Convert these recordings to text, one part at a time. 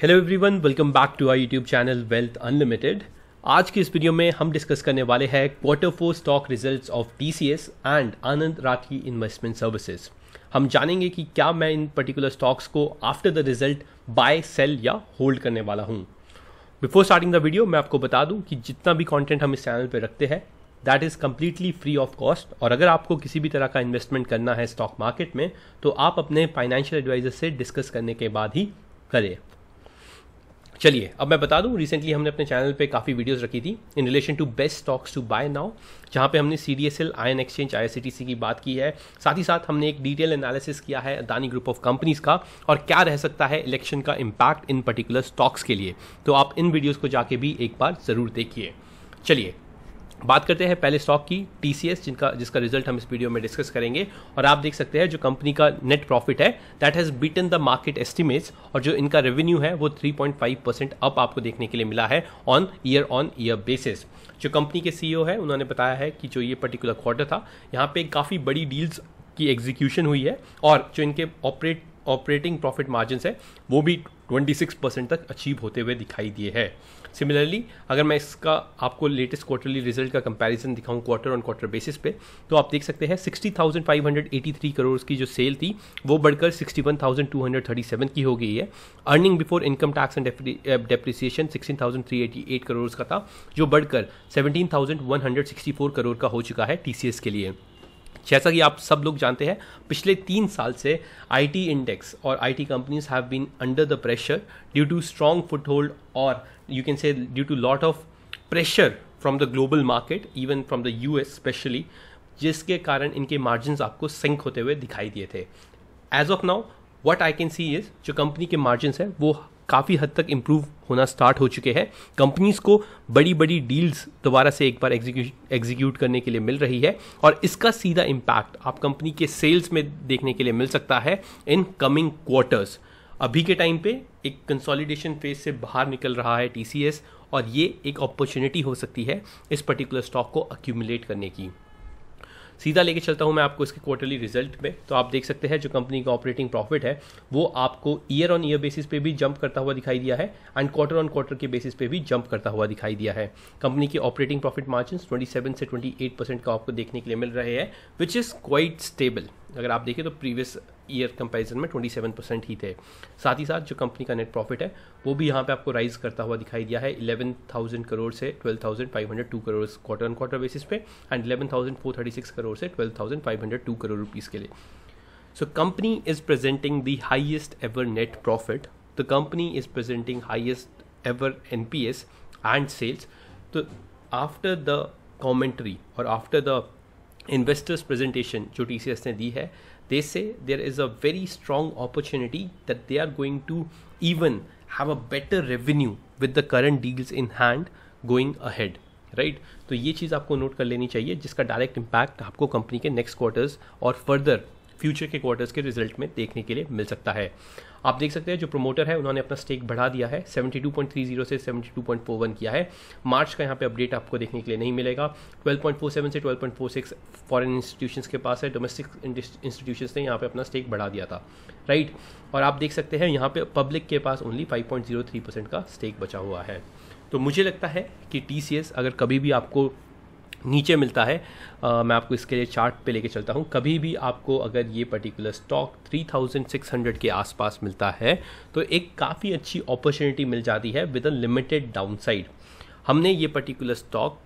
Hello everyone welcome back to our YouTube channel Wealth Unlimited आज की इस video में हम डिस्कस करने वाले हैं quarter four stock results of T and Anand Rathi investment services हम जानेंगे कि क्या मैं इन पर्टिकुलर स्टॉक्स को after the result buy sell या होल्ड करने वाला हूँ बिफोर स्टार्टिंग द वीडियो मैं आपको बता दूँ कि जितना भी कॉन्टेंट हम इस चैनल पर रखते हैं that is completely free of cost और अगर आपको किसी भी तरह का इन्वेस्टमेंट करना है स्टॉक मार्केट में तो आप अपने फाइनेंशियल एडवाइजर से डिस्कस करने के बाद ही करें चलिए अब मैं बता दूं रिसेंटली हमने अपने चैनल पे काफ़ी वीडियोस रखी थी in relation to best stocks to buy now जहाँ पे हमने C D S L I N exchange I की बात की है साथ ही साथ हमने एक डिटेल एनालिसिस किया है अदानी ग्रुप ऑफ कंपनीज का और क्या रह सकता है इलेक्शन का इम्पैक्ट इन पर्टिकुलर स्टॉक्स के लिए तो आप इन वीडियोज़ को जाके भी एक बार ज़रूर देखिए चलिए बात करते हैं पहले स्टॉक की टी जिनका जिसका रिजल्ट हम इस वीडियो में डिस्कस करेंगे और आप देख सकते हैं जो कंपनी का नेट प्रॉफिट है that has beaten the market estimates और जो इनका रेवेन्यू है वो 3.5 परसेंट अप आपको देखने के लिए मिला है on year on year basis जो कंपनी के सीईओ e है उन्होंने बताया है कि जो ये पर्टिकुलर क्वार्टर था यहाँ पे काफ़ी बड़ी डील्स की एग्जीक्यूशन हुई है और जो इनके ऑपरेट ऑपरेटिंग प्रॉफिट मार्जिन है वो भी 26 परसेंट तक अचीव होते हुए दिखाई दिए है सिमिलरली अगर मैं इसका आपको लेटेस्ट क्वार्टरली रिजल्ट का कंपैरिजन दिखाऊं क्वार्टर ऑन क्वार्टर बेसिस पे तो आप देख सकते हैं 60,583 करोड़ की जो सेल थी वो बढ़कर 61,237 की हो गई है earning before income tax and depreciation 16,388 crore का था जो बढ़कर 17,164 करोड़ का हो चुका है टीसीएस के लिए जैसा कि आप सब लोग जानते हैं पिछले तीन साल से आईटी इंडेक्स और IT companies have been under the pressure due to strong foothold और you can say due to lot of pressure from the global market even from the U S specially जिसके कारण इनके margin आपको sink होते हुए दिखाई दिए थे as of now what I can see is जो कंपनी के मार्जिन है वो काफ़ी हद तक इम्प्रूव होना स्टार्ट हो चुके हैं कंपनीज को बड़ी बड़ी डील्स दोबारा से एक बार एग्जीक्यूट करने के लिए मिल रही है और इसका सीधा इम्पैक्ट आप कंपनी के सेल्स में देखने के लिए मिल सकता है इन कमिंग क्वार्टर्स अभी के टाइम पे एक कंसोलिडेशन फेज से बाहर निकल रहा है टीसीएस और ये एक अपॉर्चुनिटी हो सकती है इस पर्टिकुलर स्टॉक को अक्यूमुलेट करने की सीधा लेके चलता हूँ मैं आपको इसके क्वार्टरली रिजल्ट में तो आप देख सकते हैं जो कंपनी का ऑपरेटिंग प्रॉफिट है वो आपको ईयर ऑन ईयर बेसिस पे भी जंप करता हुआ दिखाई दिया है एंड क्वार्टर ऑन क्वार्टर के बेसिस पे भी जंप करता हुआ दिखाई दिया है कंपनी की ऑपरेटिंग प्रॉफिट मार्जिन ट्वेंटी से ट्वेंटी का आपको देखने के लिए मिल रहे हैं विच इज़ क्वाइट स्टेबल अगर आप देखें तो प्रीवियस ईयर कंपैरिजन में 27 परसेंट ही थे साथ ही साथ जो कंपनी का नेट प्रॉफिट है वो भी यहाँ पे आपको राइज करता हुआ दिखाई दिया है 11,000 करोड़ से 12,502 crore quarter on quarter basis पे एंड 11,436 करोड़ से 12,502 करोड़ रुपीज़ के लिए so company is presenting the highest ever net profit the company is presenting highest ever एन एंड सेल्स तो आफ्टर द कॉमेंट्री और आफ्टर द इन्वेस्टर्स प्रेजेंटेशन जो टी सी एस ने दी है they say there is a very strong opportunity that they are going to even have a better revenue with the current deals in hand going ahead right तो ये चीज़ आपको नोट कर लेनी चाहिए जिसका डायरेक्ट इम्पैक्ट आपको कंपनी के नेक्स्ट क्वार्टर्स और फर्दर फ्यूचर के क्वार्टर्स के रिजल्ट में देखने के लिए मिल सकता है आप देख सकते हैं जो प्रोमोटर है उन्होंने अपना स्टेक बढ़ा दिया है 72.30 से 72.41 किया है मार्च का यहाँ पे अपडेट आपको देखने के लिए नहीं मिलेगा 12.47 से 12.46 फॉरेन इंस्टीट्यूशंस के पास है डोमेस्टिक इंस्टीट्यूशंस ने यहाँ पे अपना स्टेक बढ़ा दिया था राइट और आप देख सकते हैं यहाँ पे पब्लिक के पास ओनली फाइव परसेंट का स्टेक बचा हुआ है तो मुझे लगता है कि टी अगर कभी भी आपको नीचे मिलता है आ, मैं आपको इसके लिए चार्ट पे लेके चलता हूँ कभी भी आपको अगर ये पर्टिकुलर स्टॉक 3600 के आसपास मिलता है तो एक काफ़ी अच्छी अपॉर्चुनिटी मिल जाती है विद अ लिमिटेड डाउनसाइड हमने ये पर्टिकुलर स्टॉक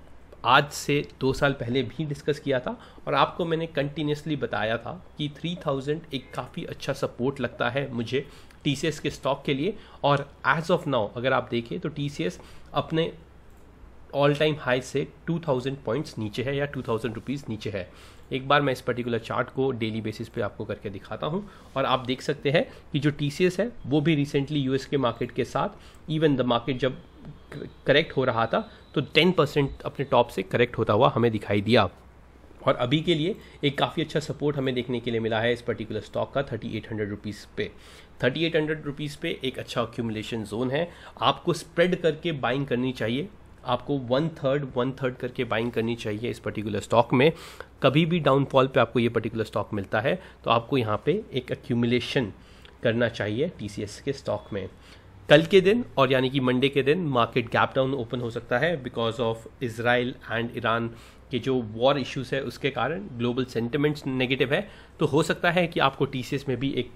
आज से दो साल पहले भी डिस्कस किया था और आपको मैंने कंटिन्यूसली बताया था कि 3000 एक काफ़ी अच्छा सपोर्ट लगता है मुझे टी के स्टॉक के लिए और एज ऑफ नाउ अगर आप देखें तो टी अपने ऑल टाइम हाई से 2000 पॉइंट्स नीचे है या 2000 रुपीज़ नीचे है एक बार मैं इस पर्टिकुलर चार्ट को डेली बेसिस पे आपको करके दिखाता हूँ और आप देख सकते हैं कि जो टी है वो भी रिसेंटली यूएस के मार्केट के साथ इवन द मार्केट जब करेक्ट हो रहा था तो 10 परसेंट अपने टॉप से करेक्ट होता हुआ हमें दिखाई दिया और अभी के लिए एक काफ़ी अच्छा सपोर्ट हमें देखने के लिए मिला है इस पर्टिकुलर स्टॉक का थर्टी एट हंड्रेड रुपीज़ पे थर्टी एट हंड्रेड रुपीज़ पे एक अच्छा अक्यूमुलेशन जोन है आपको स्प्रेड करके बाइंग करनी चाहिए आपको वन थर्ड वन थर्ड करके बाइंग करनी चाहिए इस पर्टिकुलर स्टॉक में कभी भी डाउनफॉल पे आपको ये पर्टिकुलर स्टॉक मिलता है तो आपको यहाँ पे एक एक्यूमुलेशन करना चाहिए टी के स्टॉक में कल के दिन और यानी कि मंडे के दिन मार्केट गैप डाउन ओपन हो सकता है because of Israel and Iran के जो वॉर इश्यूज है उसके कारण ग्लोबल सेंटिमेंट्स नेगेटिव है तो हो सकता है कि आपको टी में भी एक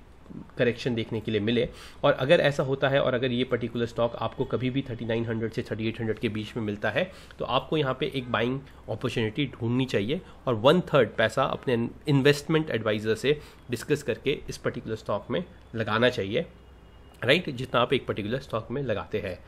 करेक्शन देखने के लिए मिले और अगर ऐसा होता है और अगर ये पर्टिकुलर स्टॉक आपको कभी भी 3900 से 3800 के बीच में मिलता है तो आपको यहाँ पे एक बाइंग अपॉर्चुनिटी ढूंढनी चाहिए और वन थर्ड पैसा अपने इन्वेस्टमेंट एडवाइज़र से डिस्कस करके इस पर्टिकुलर स्टॉक में लगाना चाहिए राइट right? जितना आप एक पर्टिकुलर स्टॉक में लगाते हैं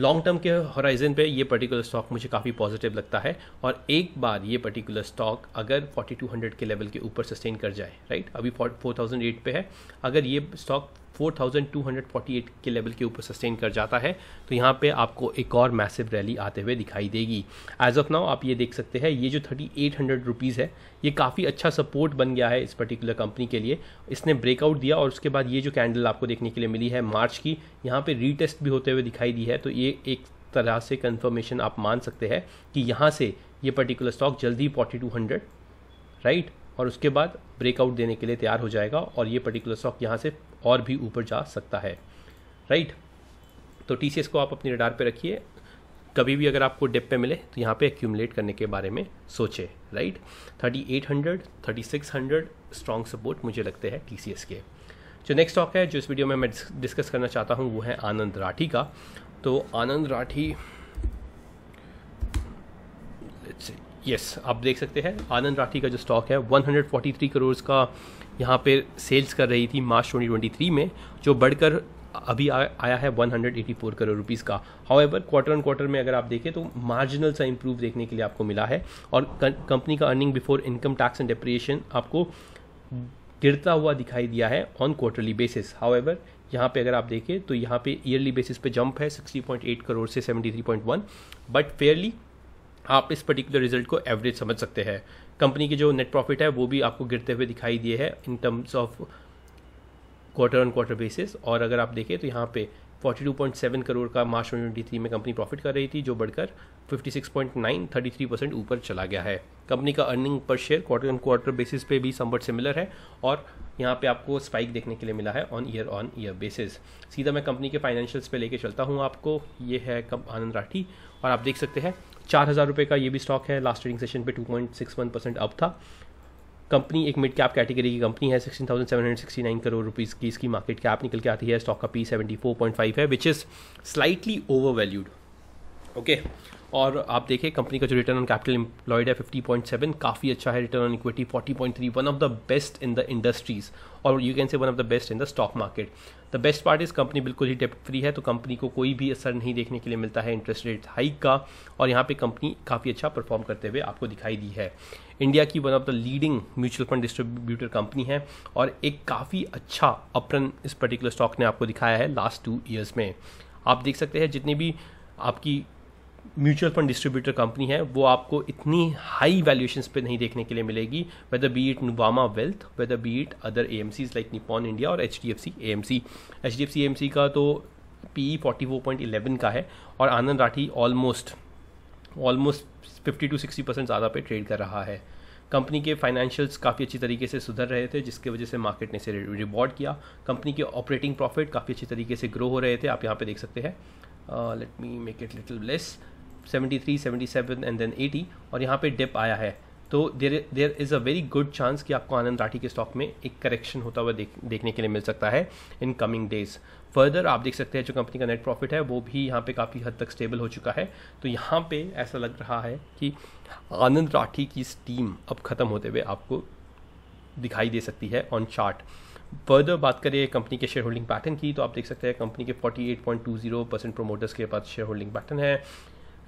लॉन्ग टर्म के होराइजन पे ये पर्टिकुलर स्टॉक मुझे काफ़ी पॉजिटिव लगता है और एक बार ये पर्टिकुलर स्टॉक अगर 4200 के लेवल के ऊपर सस्टेन कर जाए राइट अभी 4008 पे है अगर ये स्टॉक 4248 के लेवल के ऊपर सस्टेन कर जाता है तो यहाँ पे आपको एक और मैसिव रैली आते हुए दिखाई देगी एज ऑफ नाउ आप ये देख सकते हैं ये जो थर्टी एट हंड्रेड रुपीज़ है ये काफ़ी अच्छा सपोर्ट बन गया है इस पर्टिकुलर कंपनी के लिए इसने ब्रेकआउट दिया और उसके बाद ये जो कैंडल आपको देखने के लिए मिली है मार्च की यहाँ पर रीटेस्ट भी होते हुए दिखाई दी है तो ये एक तरह से कन्फर्मेशन आप मान सकते हैं कि यहाँ से ये पर्टिकुलर स्टॉक जल्दी फोर्टी टू हंड्रेड राइट और उसके बाद ब्रेकआउट देने के लिए तैयार हो जाएगा और ये पर्टिकुलर स्टॉक यहाँ से और भी ऊपर जा सकता है राइट तो टी को आप अपने रडार पर रखिए कभी भी अगर आपको डेप पे मिले तो यहाँ पे एक्यूमुलेट करने के बारे में सोचे राइट 3800, 3600 स्ट्रॉन्ग सपोर्ट मुझे लगते हैं टी के जो नेक्स्ट स्टॉक है जो इस वीडियो में मैं डिस्कस करना चाहता हूँ वो है आनंद राठी का तो आनंद राठी यस yes, आप देख सकते हैं आनंद राठी का जो स्टॉक है 143 करोड़ का यहाँ पे सेल्स कर रही थी मार्च 2023 में जो बढ़कर अभी आ, आया है 184 करोड़ रुपीस का हाउएवर क्वार्टर ऑन क्वार्टर में अगर आप देखें तो मार्जिनल सा इंप्रूव देखने के लिए आपको मिला है और कंपनी का earning before income tax and depreciation आपको गिरता हुआ दिखाई दिया है ऑन क्वार्टरली बेसिस हाउएवर यहाँ पे अगर आप देखें तो यहाँ पे ईयरली बेसिस पे जंप है 60.8 करोड़ से 73.1 बट फेयरली आप इस पर्टिकुलर रिजल्ट को एवरेज समझ सकते हैं कंपनी के जो नेट प्रॉफिट है वो भी आपको गिरते हुए दिखाई दिए है in terms of quarter on quarter basis और अगर आप देखें तो यहाँ पे 42.7 करोड़ का मार्च 2023 में कंपनी प्रॉफिट कर रही थी जो बढ़कर 56.9 33 परसेंट ऊपर चला गया है कंपनी का earning per share quarter on quarter basis पे भी समवट सिमिलर है और यहाँ पे आपको स्पाइक देखने के लिए मिला है on year on year basis सीधा मैं कंपनी के फाइनेंशियल्स पे लेके चलता हूँ आपको ये है कब आनंद राठी और आप देख सकते हैं चार हज़ार रुपये का ये भी स्टॉक है लास्ट ट्रेडिंग सेशन पे 2.61 परसेंट अप था कंपनी एक मिड कैप कैटेगरी की कंपनी है 16,769 करोड़ रुपीज़ की इसकी मार्केट कैप निकल के आती है स्टॉक का पी फाइव है which is slightly over valued okay और आप देखिए कंपनी का जो रिटर्न ऑन कैपिटल एम्प्लॉयड है 50.7 काफ़ी अच्छा है return on equity 40.3 one of the best in the industries और you can say one of the best in the stock market the best part इस कंपनी बिल्कुल ही डेप्ट फ्री है तो कंपनी को कोई भी असर नहीं देखने के लिए मिलता है इंटरेस्ट रेट हाइक का और यहाँ पे कंपनी काफ़ी अच्छा परफॉर्म करते हुए आपको दिखाई दी है इंडिया की one of the leading mutual fund distributor company है और एक काफ़ी अच्छा अपरन इस पर्टिकुलर स्टॉक ने आपको दिखाया है लास्ट टू ईयर्स में आप देख सकते हैं जितनी भी आपकी म्यूचुअल फंड डिस्ट्रीब्यूटर कंपनी है वो आपको इतनी हाई वैल्यूएशन पे नहीं देखने के लिए मिलेगी वेदर बी इट नुबामा wealth whether be it other a like Nippon India और H D F C A M C H D F C A M C का तो P E forty four point eleven का है और Anand Rathi almost almost fifty to sixty percent ज़्यादा पे trade कर रहा है कंपनी के फाइनेंशियल्स काफ़ी अच्छी तरीके से सुधर रहे थे जिसके वजह से मार्केट ने इसे रिवॉर्ड किया कंपनी के ऑपरेटिंग प्रॉफिट काफ़ी अच्छी तरीके से ग्रो हो रहे थे आप यहाँ पे देख सकते हैं let me make it little less 73, 77 and then 80 और यहाँ पे डिप आया है तो there there is a very good chance कि आपको आनंद राठी के स्टॉक में एक करेक्शन होता हुआ देख, देखने के लिए मिल सकता है इन कमिंग डेज फर्दर आप देख सकते हैं जो कंपनी का नेट प्रॉफिट है वो भी यहाँ पे काफ़ी हद तक स्टेबल हो चुका है तो यहाँ पे ऐसा लग रहा है कि आनंद राठी की स्टीम अब ख़त्म होते हुए आपको दिखाई दे सकती है ऑन चार्ट फर्दर बात करें कंपनी के शेयर होल्डिंग पैटर्न की तो आप देख सकते हैं कंपनी के 48.20 परसेंट प्रोमोटर्स के पास शेयर होल्डिंग पैटर्न है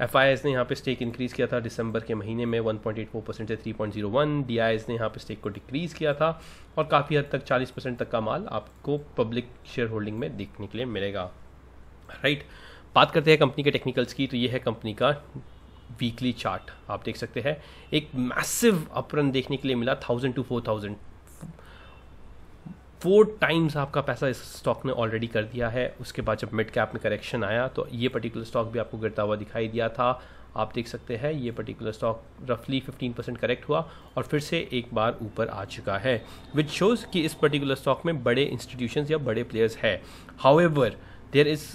एफ आई एस ने यहाँ पे स्टेक इंक्रीज़ किया था दिसंबर के महीने में 1.84 परसेंट से 3.01 डी आई ने यहाँ पे स्टेक को डिक्रीज़ किया था और काफ़ी हद तक 40 परसेंट तक का माल आपको पब्लिक शेयर होल्डिंग में देखने के लिए मिलेगा राइट right. बात करते हैं कंपनी के टेक्निकल्स की तो ये है कंपनी का वीकली चार्ट आप देख सकते हैं एक मैसिव अपरन देखने के लिए मिला thousand to four thousand four times आपका पैसा इस स्टॉक ने ऑलरेडी कर दिया है उसके बाद जब मिड कैप में करेक्शन आया तो ये पर्टिकुलर स्टॉक भी आपको गिरता हुआ दिखाई दिया था आप देख सकते हैं ये पर्टिकुलर स्टॉक रफली 15 परसेंट करेक्ट हुआ और फिर से एक बार ऊपर आ चुका है विच शोज़ कि इस पर्टिकुलर स्टॉक में बड़े इंस्टीट्यूशन या बड़े प्लेयर्स है however there is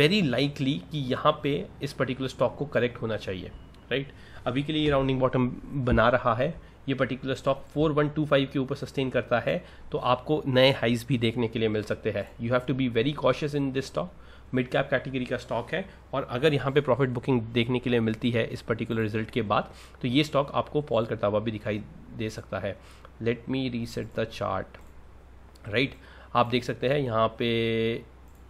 very likely कि यहाँ पे इस पर्टिकुलर स्टॉक को करेक्ट होना चाहिए राइट right? अभी के लिए राउंडिंग बॉटम बना रहा है ये पर्टिकुलर स्टॉक 4125 के ऊपर सस्टेन करता है तो आपको नए हाइज भी देखने के लिए मिल सकते हैं you have to be very cautious in this stock mid cap category का स्टॉक है और अगर यहाँ पे प्रॉफिट बुकिंग देखने के लिए मिलती है इस पर्टिकुलर रिजल्ट के बाद तो ये स्टॉक आपको फॉल करता हुआ भी दिखाई दे सकता है let me reset the chart right आप देख सकते हैं यहाँ पे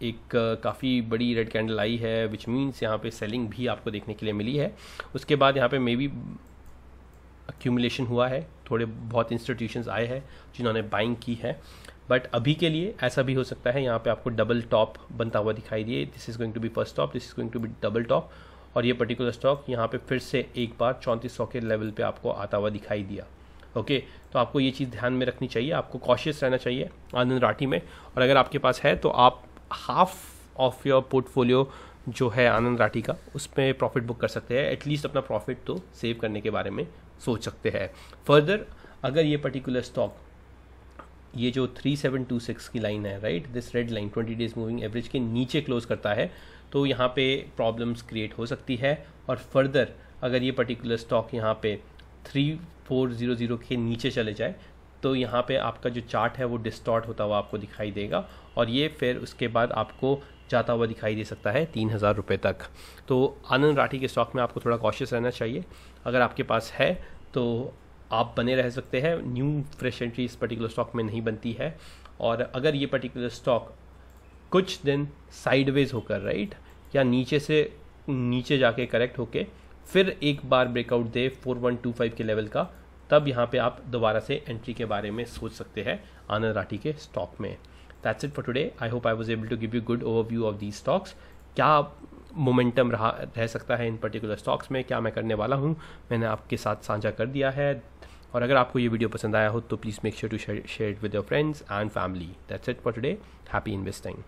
एक काफ़ी बड़ी रेड कैंडल आई है विच मीन्स यहाँ पे सेलिंग भी आपको देखने के लिए मिली है उसके बाद यहाँ पे मे बी अक्यूमुलेशन हुआ है थोड़े बहुत इंस्टीट्यूशन आए हैं जिन्होंने बाइंग की है बट अभी के लिए ऐसा भी हो सकता है यहाँ पे आपको डबल टॉप बनता हुआ दिखाई दिए this is going to be first top this is going to be double top और ये पर्टिकुलर स्टॉक यहाँ पे फिर से एक बार चौंतीस सौ के लेवल पे आपको आता हुआ दिखाई दिया ओके okay, तो आपको ये चीज़ ध्यान में रखनी चाहिए आपको कॉशियस रहना चाहिए आनंद राठी में और अगर आपके पास है तो आप हाफ ऑफ योर पोर्टफोलियो जो है आनंद राठी का उसमें प्रॉफिट बुक कर सकते हैं एटलीस्ट अपना प्रॉफिट तो सेव करने के बारे में सोच सकते हैं फर्दर अगर ये पर्टिकुलर स्टॉक ये जो 3726 की लाइन है right this red line 20 days moving average के नीचे क्लोज करता है तो यहाँ पे प्रॉब्लम्स क्रिएट हो सकती है और फर्दर अगर ये पर्टिकुलर स्टॉक यहाँ पे 3400 के नीचे चले जाए तो यहाँ पे आपका जो चार्ट है वो डिस्टॉर्ट होता हुआ आपको दिखाई देगा और ये फिर उसके बाद आपको जाता हुआ दिखाई दे सकता है तीन हज़ार रुपये तक तो आनंद राठी के स्टॉक में आपको थोड़ा कॉशियस रहना चाहिए अगर आपके पास है तो आप बने रह सकते हैं न्यू फ्रेश एंट्री इस पर्टिकुलर स्टॉक में नहीं बनती है और अगर ये पर्टिकुलर स्टॉक कुछ दिन साइडवेज होकर राइट या नीचे से नीचे जाके करेक्ट होके फिर एक बार ब्रेकआउट दे 4125 के लेवल का तब यहाँ पे आप दोबारा से एंट्री के बारे में सोच सकते हैं आनंद राठी के स्टॉक में that's it for today I hope I was able to give you good overview of the stocks क्या मोमेंटम रहा रह सकता है इन पर्टिकुलर स्टॉक्स में क्या मैं करने वाला हूँ मैंने आपके साथ साझा कर दिया है और अगर आपको ये वीडियो पसंद आया हो तो please make sure to share it with your friends and family that's it for today happy investing